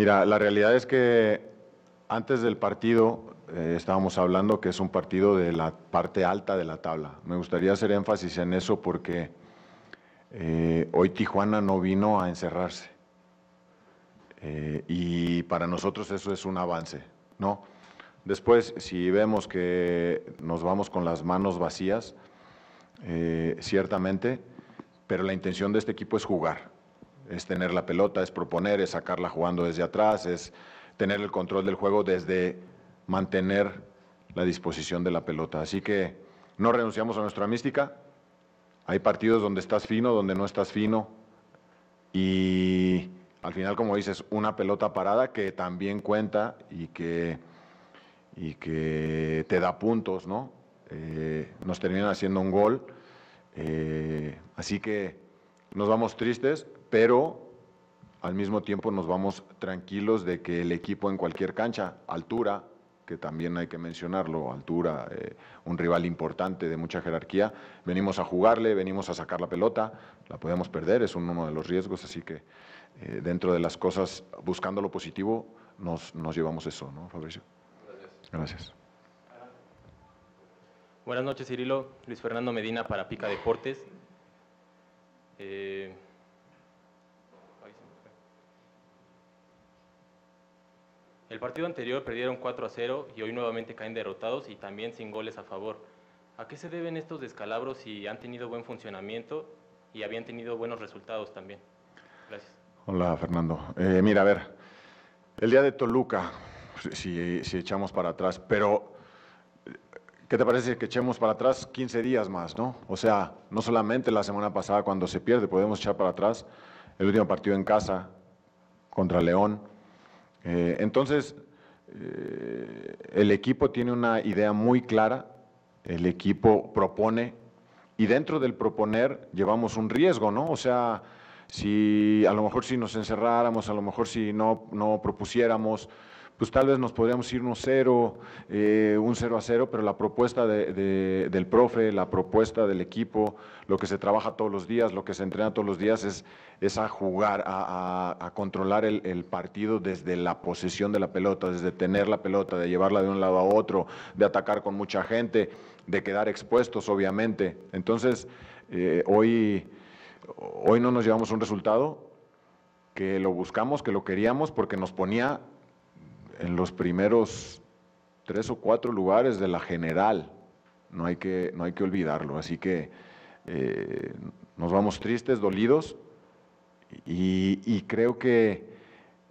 Mira, la realidad es que antes del partido eh, estábamos hablando que es un partido de la parte alta de la tabla. Me gustaría hacer énfasis en eso porque eh, hoy Tijuana no vino a encerrarse. Eh, y para nosotros eso es un avance, Después, si vemos que nos vamos con las manos vacías, ciertamente, pero la intención de este equipo es jugar es tener la pelota, es proponer, es sacarla jugando desde atrás, es tener el control del juego desde mantener la disposición de la pelota. Así que no renunciamos a nuestra mística. Hay partidos donde estás fino, donde no estás fino. Y al final, como dices, una pelota parada que también cuenta y que, y que te da puntos, ¿no? Eh, nos terminan haciendo un gol. Eh, así que nos vamos tristes, pero al mismo tiempo nos vamos tranquilos de que el equipo en cualquier cancha, altura, que también hay que mencionarlo, altura, eh, un rival importante de mucha jerarquía, venimos a jugarle, venimos a sacar la pelota, la podemos perder, es uno de los riesgos, así que eh, dentro de las cosas, buscando lo positivo, nos, llevamos eso, ¿no, Fabricio? Gracias. Gracias. Buenas noches, Cirilo. Luis Fernando Medina para Pica Deportes. Eh... El partido anterior perdieron 4 a 0 y hoy nuevamente caen derrotados y también sin goles a favor. ¿A qué se deben estos descalabros si han tenido buen funcionamiento y habían tenido buenos resultados también? Gracias. Hola, Fernando. Eh, mira, a ver, el día de Toluca, si, si echamos para atrás, pero ¿Qué te parece que echemos para atrás 15 días más, no? O sea, no solamente la semana pasada cuando se pierde, podemos echar para atrás el último partido en casa contra León, eh, entonces, eh, el equipo tiene una idea muy clara, el equipo propone y dentro del proponer llevamos un riesgo, ¿no? O sea, si a lo mejor si nos encerráramos, a lo mejor si no, no propusiéramos, pues tal vez nos podríamos ir un cero, eh, un cero a cero, pero la propuesta del profe, la propuesta del equipo, lo que se trabaja todos los días, lo que se entrena todos los días es, es a jugar, a, controlar el, partido desde la posesión de la pelota, desde tener la pelota, de llevarla de un lado a otro, de atacar con mucha gente, de quedar expuestos, obviamente. Entonces, eh, hoy Hoy no nos llevamos un resultado que lo buscamos, que lo queríamos, porque nos ponía en los primeros tres o cuatro lugares de la general. No hay que, no hay que olvidarlo. Así que eh, nos vamos tristes, dolidos, y, creo que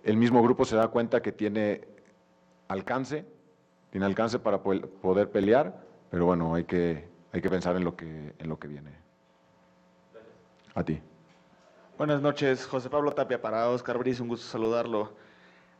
el mismo grupo se da cuenta que tiene alcance, tiene alcance para poder pelear, pero bueno, hay que, hay que pensar en lo que, en lo que viene. A ti. Buenas noches, José Pablo Tapia para Oscar Briz, un gusto saludarlo.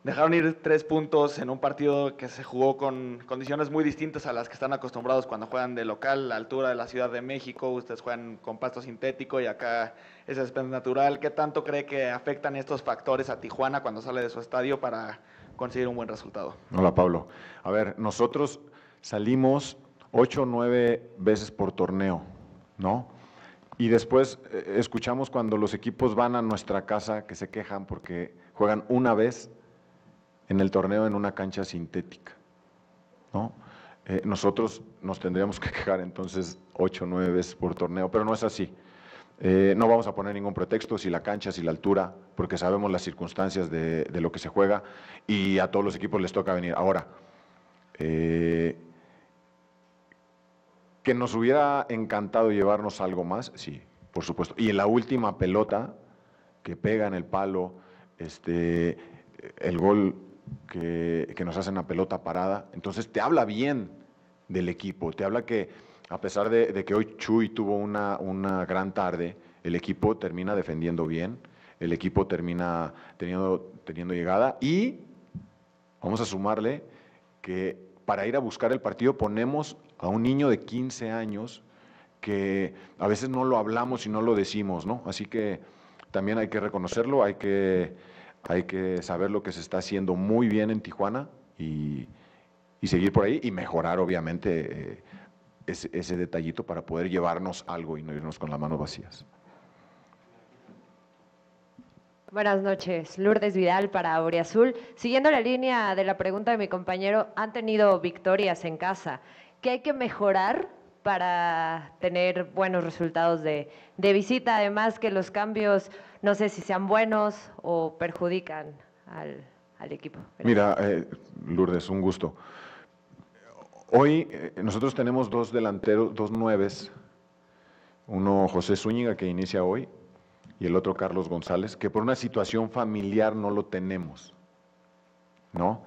Dejaron ir tres puntos en un partido que se jugó con condiciones muy distintas a las que están acostumbrados cuando juegan de local, la altura de la Ciudad de México, ustedes juegan con pasto sintético y acá es césped natural. ¿Qué tanto cree que afectan estos factores a Tijuana cuando sale de su estadio para conseguir un buen resultado? Hola Pablo. A ver, nosotros salimos ocho o nueve veces por torneo, ¿no? Y después eh, escuchamos cuando los equipos van a nuestra casa que se quejan porque juegan una vez en el torneo en una cancha sintética. Eh, nosotros nos tendríamos que quejar entonces ocho o nueve veces por torneo, pero no es así. Eh, no vamos a poner ningún pretexto, si la cancha, si la altura, porque sabemos las circunstancias de, lo que se juega y a todos los equipos les toca venir. Ahora, que nos hubiera encantado llevarnos algo más, sí, por supuesto. Y en la última pelota que pega en el palo, este, el gol que, nos hacen la pelota parada, entonces te habla bien del equipo, te habla que a pesar de, que hoy Chuy tuvo una, una gran tarde, el equipo termina defendiendo bien, el equipo termina teniendo, teniendo llegada y vamos a sumarle que para ir a buscar el partido ponemos a un niño de 15 años que a veces no lo hablamos y no lo decimos, ¿no? Así que también hay que reconocerlo, hay que, hay que saber lo que se está haciendo muy bien en Tijuana y, seguir por ahí y mejorar, obviamente, eh, ese, detallito para poder llevarnos algo y no irnos con las manos vacías. Buenas noches, Lourdes Vidal para Aurea Azul. Siguiendo la línea de la pregunta de mi compañero, ¿han tenido victorias en casa? ¿Qué hay que mejorar para tener buenos resultados de, visita, además que los cambios no sé si sean buenos o perjudican al, equipo. Mira, eh, Lourdes, un gusto. Hoy eh, nosotros tenemos dos delanteros, dos nueves, uno José Zúñiga que inicia hoy y el otro Carlos González, que por una situación familiar no lo tenemos, ¿no?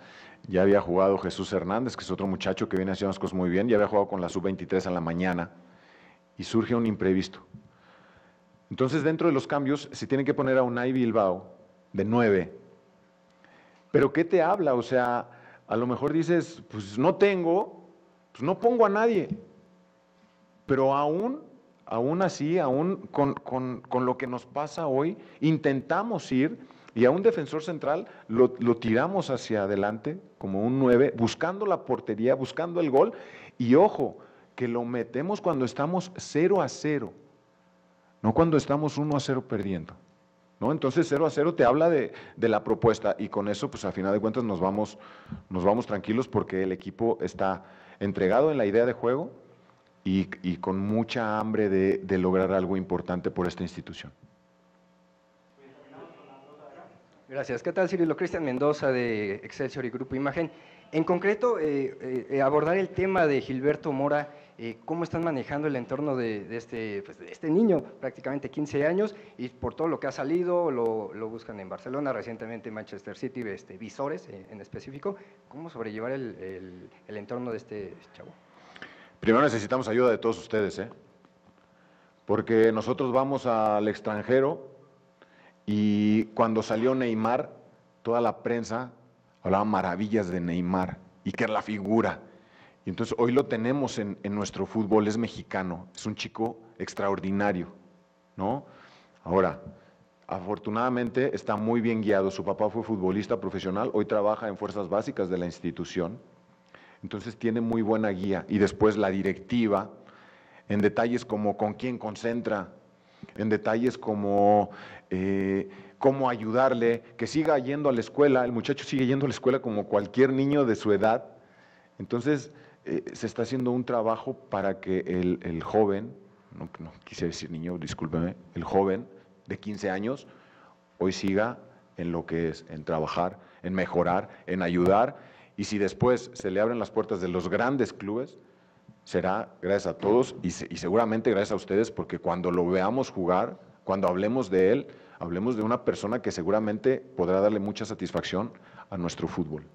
ya había jugado Jesús Hernández, que es otro muchacho que viene haciendo cosas muy bien, ya había jugado con la sub-23 a la mañana, y surge un imprevisto. Entonces, dentro de los cambios, se tiene que poner a Unai Bilbao de nueve. Pero ¿qué te habla? O sea, a lo mejor dices, pues no tengo, pues no pongo a nadie. Pero aún, aún así, aún con, con lo que nos pasa hoy, intentamos ir y a un defensor central lo, tiramos hacia adelante como un 9, buscando la portería, buscando el gol. Y ojo, que lo metemos cuando estamos 0 a 0, no cuando estamos 1 a 0 perdiendo. ¿No? Entonces 0 a 0 te habla de, la propuesta y con eso, pues a final de cuentas nos vamos, nos vamos tranquilos porque el equipo está entregado en la idea de juego y, con mucha hambre de lograr algo importante por esta institución. Gracias. ¿Qué tal, Cirilo? Cristian Mendoza de Excelsior y Grupo Imagen. En concreto, eh, eh, eh, abordar el tema de Gilberto Mora, cómo están manejando el entorno de, este, pues, este, niño, prácticamente 15 años, y por todo lo que ha salido, lo, buscan en Barcelona, recientemente en Manchester City, este, Visores en específico. ¿Cómo sobrellevar el, el, entorno de este chavo? Primero necesitamos ayuda de todos ustedes, porque nosotros vamos al extranjero y cuando salió Neymar, toda la prensa hablaba maravillas de Neymar y que era la figura. Y entonces hoy lo tenemos en, en nuestro fútbol, es mexicano, es un chico extraordinario, ¿no? Ahora, afortunadamente está muy bien guiado, su papá fue futbolista profesional, hoy trabaja en fuerzas básicas de la institución, entonces tiene muy buena guía. Y después la directiva, en detalles como con quién concentra, en detalles como eh, cómo ayudarle, que siga yendo a la escuela, el muchacho sigue yendo a la escuela como cualquier niño de su edad. Entonces, eh, se está haciendo un trabajo para que el, joven, no, quise decir niño, discúlpeme, el joven de 15 años, hoy siga en lo que es, en trabajar, en mejorar, en ayudar, y si después se le abren las puertas de los grandes clubes, será gracias a todos y, seguramente gracias a ustedes porque cuando lo veamos jugar, cuando hablemos de él, hablemos de una persona que seguramente podrá darle mucha satisfacción a nuestro fútbol.